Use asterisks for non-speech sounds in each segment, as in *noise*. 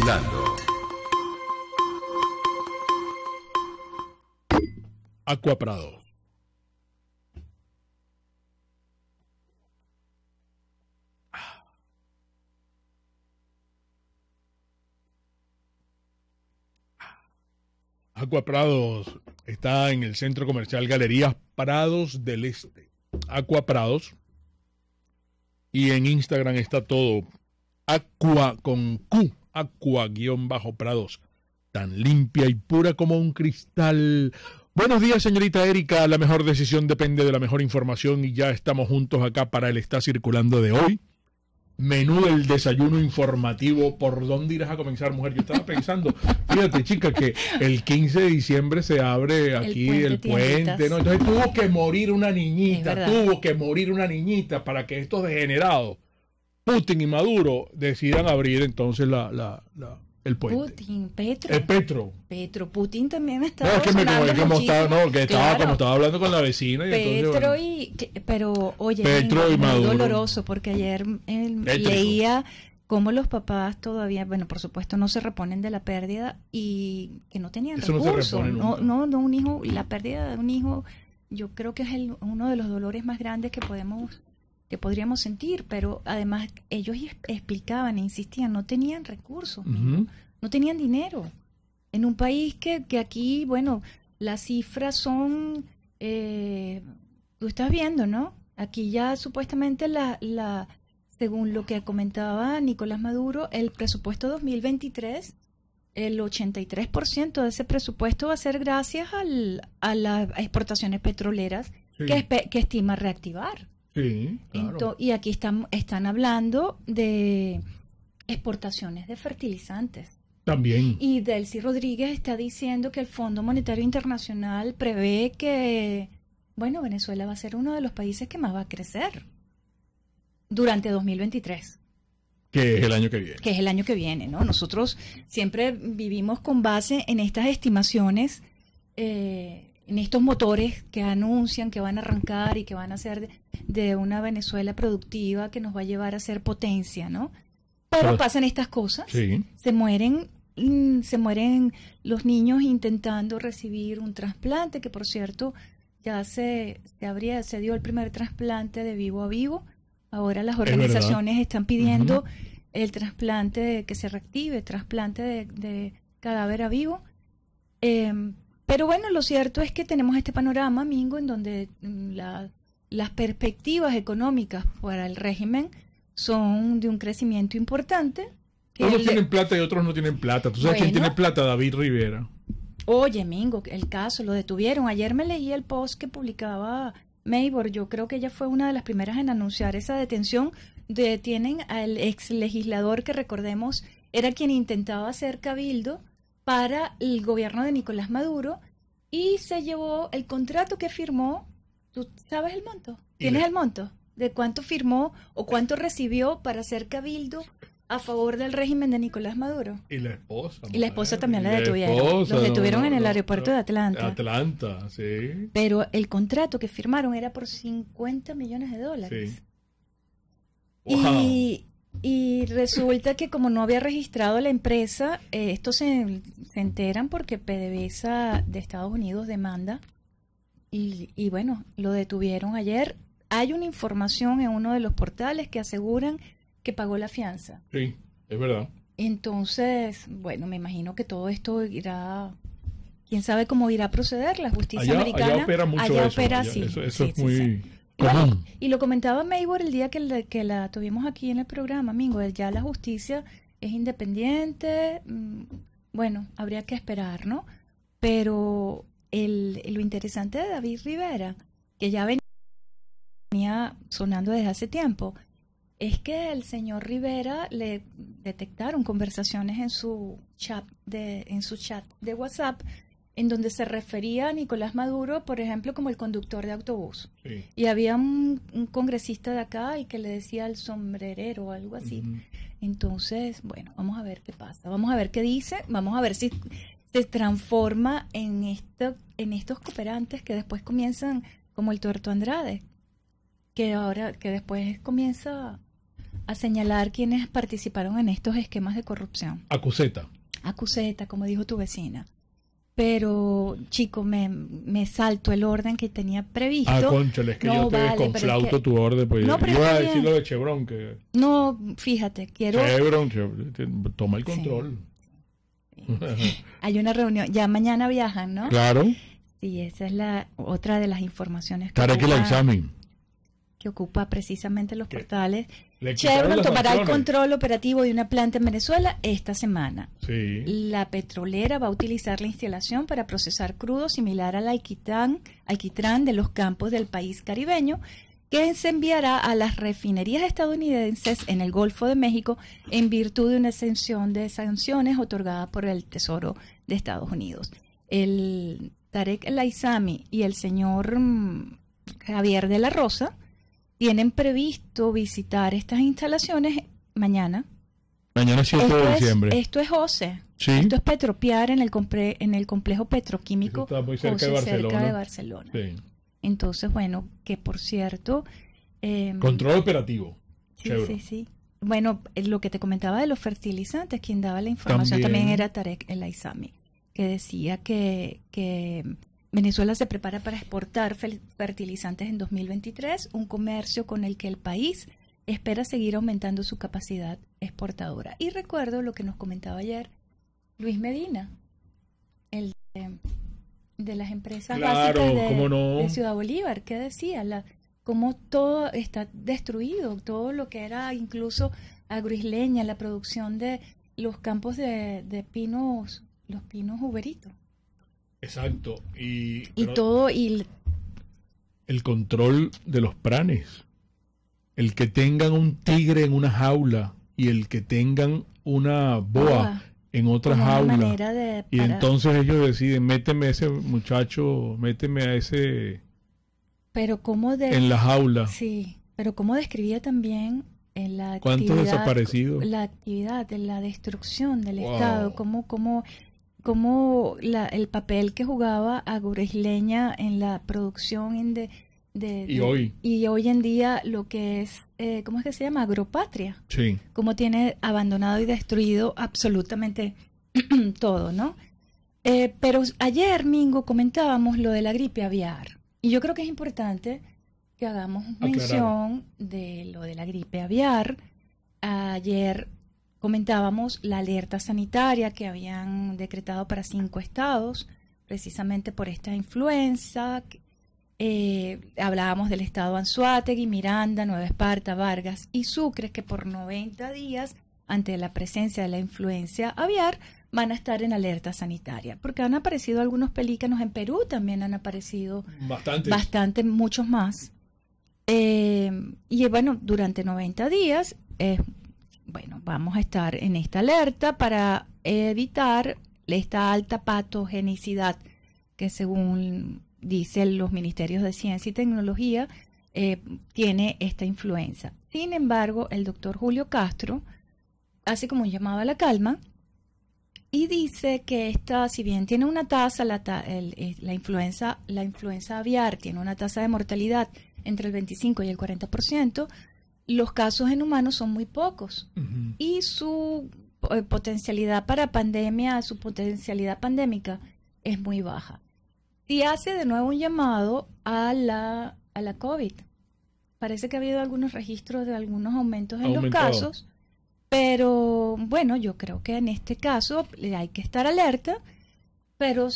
Circulando. Acuaprado. Aqua está en el centro comercial Galerías Prados del Este. Aqua Prados. Y en Instagram está todo. Aqua con Q Acua-Bajo prados tan limpia y pura como un cristal. Buenos días, señorita Erika. La mejor decisión depende de la mejor información y ya estamos juntos acá para el Está Circulando de hoy. Menú del desayuno informativo. ¿Por dónde irás a comenzar, mujer? Yo estaba pensando, fíjate, chica, que el 15 de diciembre se abre aquí el puente. ¿no? Entonces tuvo que morir una niñita, tuvo que morir una niñita para que esto degenerado. Putin y Maduro decidan abrir entonces la, el puente. Putin, Petro. El eh, Petro. Petro, Putin también está. No, que me estaba, no, que estaba, como estaba hablando con la vecina. Y Petro y. pero, oye, es doloroso porque ayer él leía cómo los papás todavía, bueno, por supuesto, no se reponen de la pérdida y que no tenían Eso recursos. No, no, no, un hijo, la pérdida de un hijo, yo creo que es uno de los dolores más grandes que podemos que podríamos sentir, pero además ellos explicaban e insistían, no tenían recursos, no tenían dinero. En un país que, que aquí, bueno, las cifras son, eh, tú estás viendo, ¿no? Aquí ya supuestamente la, la, según lo que comentaba Nicolás Maduro, el presupuesto 2023 el 83% de ese presupuesto va a ser gracias al, a las exportaciones petroleras que, que, estima reactivar. Sí, y aquí están, están hablando de exportaciones de fertilizantes. También. Y Delcy Rodríguez está diciendo que el Fondo Monetario Internacional prevé que, bueno, Venezuela va a ser uno de los países que más va a crecer durante 2023. Que es el año que viene. Que es el año que viene, ¿no? Nosotros siempre vivimos con base en estas estimaciones eh, en estos motores que anuncian que van a arrancar y que van a ser de, una Venezuela productiva que nos va a llevar a ser potencia, ¿no? Pero, pasan estas cosas, se mueren mm, se mueren los niños intentando recibir un trasplante, que por cierto ya se, se, habría, se dio el primer trasplante de vivo a vivo. Ahora las organizaciones están pidiendo el trasplante de, que se reactive, trasplante de, cadáver a vivo. Em, pero bueno, lo cierto es que tenemos este panorama, Mingo, en donde mm, las perspectivas económicas para el régimen son de un crecimiento importante. Unos tienen plata y otros no tienen plata. ¿Tú sabes quién tiene plata? David Rivera. Oye, Mingo, el caso lo detuvieron. Ayer me leí el post que publicaba Maybor. Yo creo que ella fue una de las primeras en anunciar esa detención. Detienen al ex legislador que recordemos era quien intentaba hacer cabildo para el gobierno de Nicolás Maduro y se llevó el contrato que firmó. ¿Tú sabes el monto? ¿Tienes el monto? ¿De cuánto firmó o cuánto recibió para hacer cabildo a favor del régimen de Nicolás Maduro? Y la esposa. Y la esposa también la, detuvieron. detuvieron en el aeropuerto de Atlanta. Atlanta, sí. Pero el contrato que firmaron era por 50 millones de dólares. Y y resulta que como no había registrado la empresa, eh, esto se, enteran porque PDVSA de Estados Unidos demanda y, y bueno, lo detuvieron ayer. Hay una información en uno de los portales que aseguran que pagó la fianza. Sí, es verdad. Entonces, bueno, me imagino que todo esto irá quién sabe cómo irá a proceder la justicia americana. Allá opera mucho allá eso. Opera, sí. Eso, es muy, y lo comentaba Maybor el día que la, tuvimos aquí en el programa, Mingo, ya la justicia es independiente, mm, bueno, habría que esperar, ¿no? Pero lo interesante de David Rivera, que ya venía sonando desde hace tiempo, es que el señor Rivera le detectaron conversaciones en su chat de, en su chat de WhatsApp en donde se refería a Nicolás Maduro, por ejemplo, como el conductor de autobús. Y había un, congresista de acá y que le decía al sombrerero o algo así. Entonces, bueno, vamos a ver qué pasa, vamos a ver qué dice, vamos a ver si se transforma en, esto, en estos cooperantes que después comienzan, como el tuerto Andrade, que ahora, que después comienza a señalar quienes participaron en estos esquemas de corrupción. Acuseta. Acuseta, como dijo tu vecina pero chico, me, me salto el orden que tenía previsto. Ah, conchale, es que yo te vale, tu orden, pues no, pero iba a decir lo de Chevron. Que... No, fíjate, quiero... Chevron, toma el control. *laughs* Hay una reunión, ya mañana viajan, ¿no? Claro. Sí, esa es la otra de las informaciones. Que, ocupa, que el examen. Que ocupa precisamente los portales Chevron tomará el control operativo de una planta en Venezuela esta semana. La petrolera va a utilizar la instalación para procesar crudo similar al alquitrán, de los campos del país caribeño, que se enviará a las refinerías estadounidenses en el Golfo de México en virtud de una exención de sanciones otorgada por el Tesoro de Estados Unidos. El Tarek El y el señor mm, Javier de la Rosa tienen previsto visitar estas instalaciones mañana. Mañana 7 de diciembre. esto es OCE. Esto es Petropiar en el, en el complejo petroquímico. está muy cerca, de Barcelona. Cerca de Barcelona. Entonces, bueno, que por cierto... Eh, Control operativo. Sí, sí, sí. Bueno, eh, lo que te comentaba de los fertilizantes, quien daba la información también, era Tarek El Aizami, que decía que, que Venezuela se prepara para exportar fertilizantes en 2023, un comercio con el que el país espera seguir aumentando su capacidad exportadora. Y recuerdo lo que nos comentaba ayer Luis Medina, el de, las empresas básicas de, Ciudad Bolívar, que decía la, cómo todo está destruido, todo lo que era incluso agroisleña, la producción de los campos de, de pinos, los pinos uberitos. Exacto. Y, y todo y el control de los pranes. El que tengan un tigre en una jaula y el que tengan una boa en otra jaula. y entonces ellos deciden, méteme a ese muchacho, méteme a ese... Pero cómo de... En la jaula. Sí, pero cómo describía también en eh, la actividad, ¿Cuántos La actividad, de la destrucción del Estado, cómo, cómo cómo el papel que jugaba Leña en la producción de, y, hoy. y hoy en día lo que es, eh, ¿cómo es que se llama? Agropatria. Sí. Cómo tiene abandonado y destruido absolutamente *clears throat* todo, ¿no? Eh, pero ayer, Mingo, comentábamos lo de la gripe aviar. Y yo creo que es importante que hagamos mención de lo de la gripe aviar. Ayer comentábamos la alerta sanitaria que habían decretado para cinco estados, precisamente por esta influenza. Eh, hablábamos del estado Anzuategui, Miranda, Nueva Esparta, Vargas y Sucre, que por 90 días, ante la presencia de la influencia aviar, van a estar en alerta sanitaria, porque han aparecido algunos pelícanos en Perú, también han aparecido bastante, bastante muchos más. Eh, y bueno, durante 90 días es eh, vamos a estar en esta alerta para evitar esta alta patogenicidad que según dicen los ministerios de ciencia y tecnología eh, tiene esta influenza. Sin embargo, el doctor Julio Castro hace como un llamado a la calma y dice que esta, si bien tiene una tasa, la, eh, la, influenza, la influenza aviar tiene una tasa de mortalidad entre el 25 y el 40%, los casos en humanos son muy pocos y su eh, potencialidad para pandemia, su potencialidad pandémica es muy baja. Y hace de nuevo un llamado a la, COVID. Parece que ha habido algunos registros de algunos aumentos en los casos, pero bueno, yo creo que en este caso hay que estar alerta, pero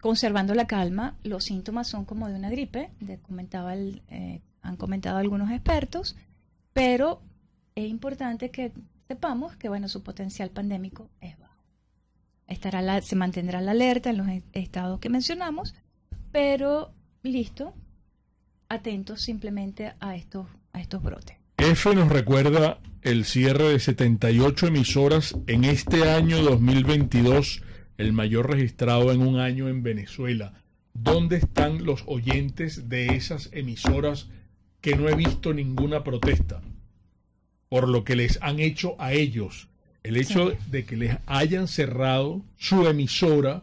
conservando la calma, los síntomas son como de una gripe, comentaba el eh, han comentado algunos expertos, pero es importante que sepamos que bueno, su potencial pandémico es bajo. Estará se mantendrá la alerta en los e-, estados que mencionamos, pero listo, atentos simplemente a estos, a estos brotes. F nos recuerda el cierre de 78 emisoras en este año 2022, el mayor registrado en un año en Venezuela. ¿Dónde están los oyentes de esas emisoras que no he visto ninguna protesta por lo que les han hecho a ellos. El hecho de que les hayan cerrado su emisora,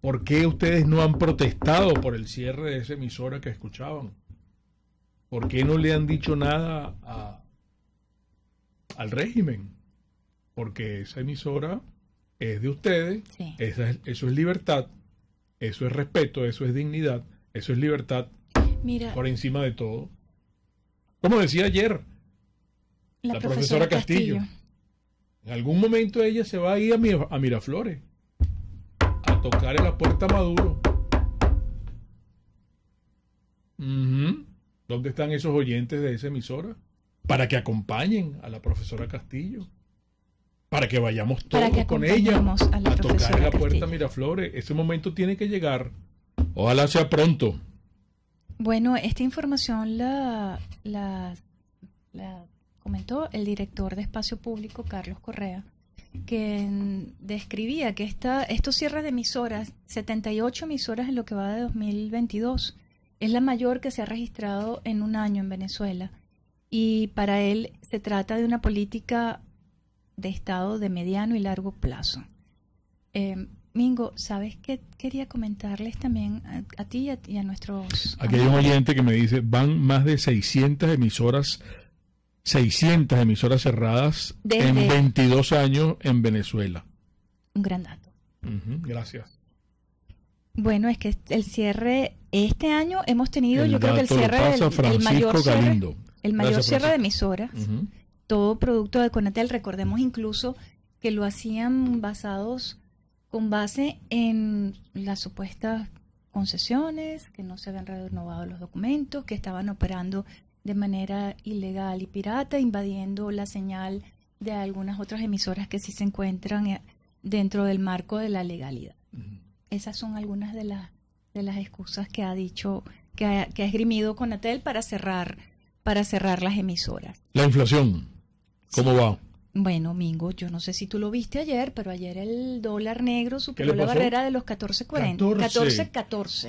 ¿por qué ustedes no han protestado por el cierre de esa emisora que escuchaban? ¿Por qué no le han dicho nada al régimen? Porque esa emisora es de ustedes, eso es libertad, eso es respeto, eso es dignidad, eso es libertad por encima de todo. Como decía ayer la, profesora, Castillo. en algún momento ella se va a ir a Miraflores a tocar en la puerta Maduro. ¿Dónde están esos oyentes de esa emisora? Para que acompañen a la profesora Castillo. Para que vayamos todos con ella a, tocar en la puerta Miraflores. Ese momento tiene que llegar. Ojalá sea pronto. Bueno, esta información la, la, comentó el director de Espacio Público, Carlos Correa, que describía que esta, estos cierres de emisoras, 78 emisoras en lo que va de 2022, es la mayor que se ha registrado en un año en Venezuela. Y para él se trata de una política de Estado de mediano y largo plazo. Eh, Mingo, ¿sabes qué quería comentarles también a, ti y a, nuestros... Aquí hay un oyente que me dice, van más de 600 emisoras, 600 emisoras cerradas en 22 años en Venezuela. Un gran dato. gracias. Bueno, es que el cierre, este año hemos tenido, yo creo que el cierre del el mayor cierre, el mayor cierre de emisoras, todo producto de Conatel, recordemos incluso que lo hacían basados con base en las supuestas concesiones, que no se habían renovado los documentos, que estaban operando de manera ilegal y pirata, invadiendo la señal de algunas otras emisoras que sí se encuentran eh, dentro del marco de la legalidad. Esas son algunas de las, de las excusas que ha dicho, que ha, esgrimido Conatel para cerrar, para cerrar las emisoras. La inflación, ¿cómo va? Bueno, Mingo, yo no sé si tú lo viste ayer, pero ayer el dólar negro superó la barrera de los 14.40. 14.14. 14, 14.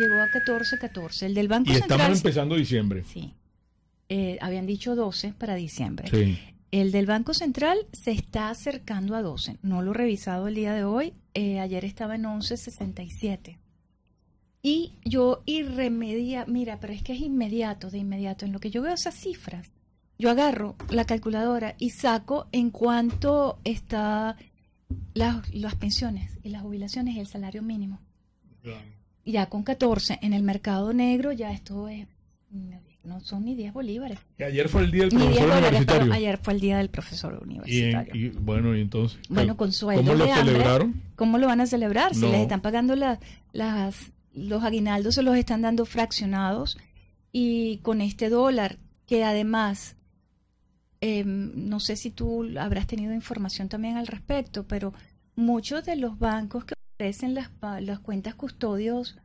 Llegó a 14.14. El del Banco y Central. Estamos empezando diciembre. Sí. Eh, habían dicho 12 para diciembre. Sí. El del Banco Central se está acercando a 12. No lo he revisado el día de hoy. Eh, ayer estaba en 11.67. Y yo irremedia, mira, pero es que es inmediato, de inmediato. En lo que yo veo esas cifras, yo agarro la calculadora y saco en cuánto está las, las pensiones y las jubilaciones y el salario mínimo. Ya con 14 en el mercado negro, ya esto es, no son ni 10 bolívares. Y ayer fue el día del profesor universitario. ayer fue el día del profesor universitario. Y, bueno, y entonces. Bueno, con sueldo ¿Cómo lo celebraron? ¿Cómo lo van a celebrar? Si les están pagando las, los aguinaldos, se los están dando fraccionados. Y con este dólar, que además Em, no sé si tú habrás tenido información también al respecto, pero muchos de los bancos que ofrecen las, las cuentas custodios,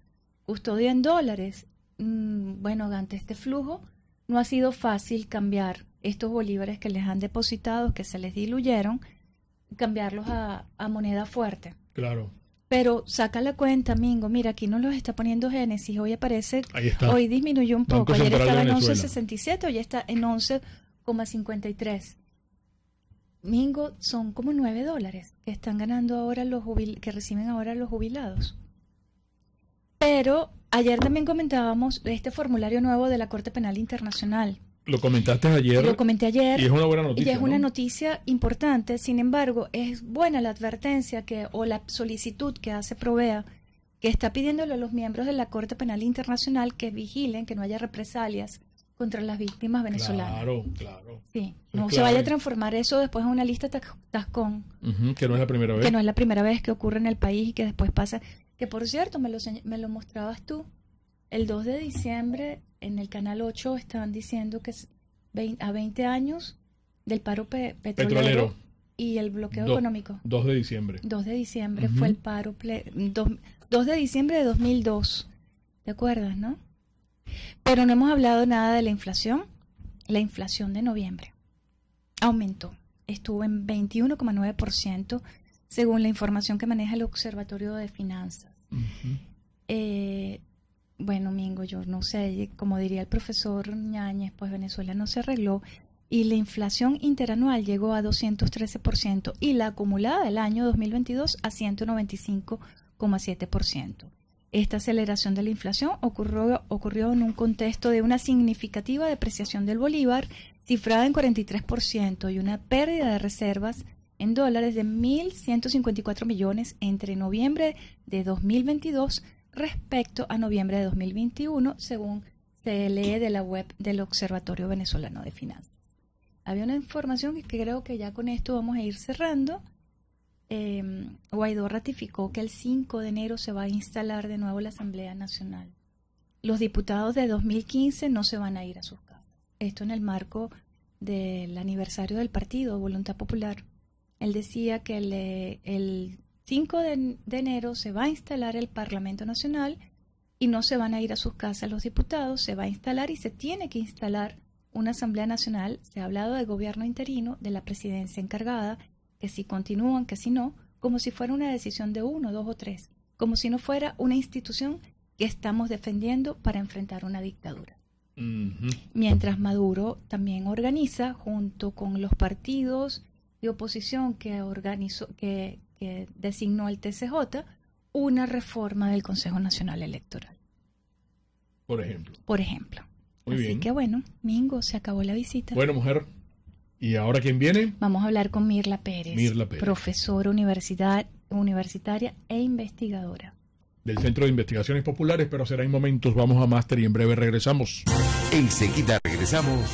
custodia en dólares, mm, bueno, ante este flujo no ha sido fácil cambiar estos bolívares que les han depositado, que se les diluyeron, cambiarlos a, a moneda fuerte. Claro. Pero saca la cuenta, Mingo. Mira, aquí no los está poniendo Génesis. Hoy aparece. Hoy disminuyó un poco. Ayer estaba en 11.67, hoy está en 11. 0,53. Mingo, son como 9 dólares que están ganando ahora los que reciben ahora los jubilados. Pero ayer también comentábamos este formulario nuevo de la Corte Penal Internacional. Lo comentaste ayer. Lo comenté ayer. Y es una buena noticia. Y es una noticia importante. Sin embargo, es buena la advertencia que o la solicitud que hace Provea, que está pidiéndole a los miembros de la Corte Penal Internacional que vigilen que no haya represalias contra las víctimas venezolanas. Claro, claro. Sí, no se vaya a transformar eso después en una lista tascón. que no es la primera vez. Que no es la primera vez que ocurre en el país y que después pasa. Que por cierto, me lo, me lo mostrabas tú. El 2 de diciembre en el Canal 8 estaban diciendo que a 20 años del paro petrolero, y el bloqueo económico. 2 de diciembre. 2 de diciembre fue el paro. 2 de diciembre de 2002. ¿Te acuerdas, no? Pero no hemos hablado nada de la inflación. La inflación de noviembre aumentó. Estuvo en 21,9% según la información que maneja el Observatorio de Finanzas. Eh, bueno, Mingo, yo no sé, como diría el profesor Ñañez, pues Venezuela no se arregló y la inflación interanual llegó a 213% y la acumulada del año 2022 a 195,7%. Esta aceleración de la inflación ocurrió, en un contexto de una significativa depreciación del bolívar, cifrada en 43%, y una pérdida de reservas en dólares de 1.154 millones entre noviembre de 2022 respecto a noviembre de 2021, según se lee de la web del Observatorio Venezolano de Finanzas. Había una información que creo que ya con esto vamos a ir cerrando. Em, Guaidó ratificó que el 5 de enero se va a instalar de nuevo la Asamblea Nacional. Los diputados de 2015 no se van a ir a sus casas. Esto en el marco del aniversario del partido, Voluntad Popular. Él decía que el, 5 de, de enero se va a instalar el Parlamento Nacional y no se van a ir a sus casas los diputados, se va a instalar y se tiene que instalar una Asamblea Nacional. Se ha hablado del gobierno interino, de la presidencia encargada, que si continúan, que si no, como si fuera una decisión de uno, dos o tres, como si no fuera una institución que estamos defendiendo para enfrentar una dictadura. Mientras Maduro también organiza, junto con los partidos de oposición que, organizó, que, designó el TCJ, una reforma del Consejo Nacional Electoral. Por ejemplo. Por ejemplo. Así que bueno, Mingo, se acabó la visita. Bueno, mujer, ¿Y ahora quién viene? Vamos a hablar con Mirla Pérez. Mirla Pérez. Profesora universitaria e investigadora. Del Centro de Investigaciones Populares, pero será en momentos. Vamos a máster y en breve regresamos. Enseguida regresamos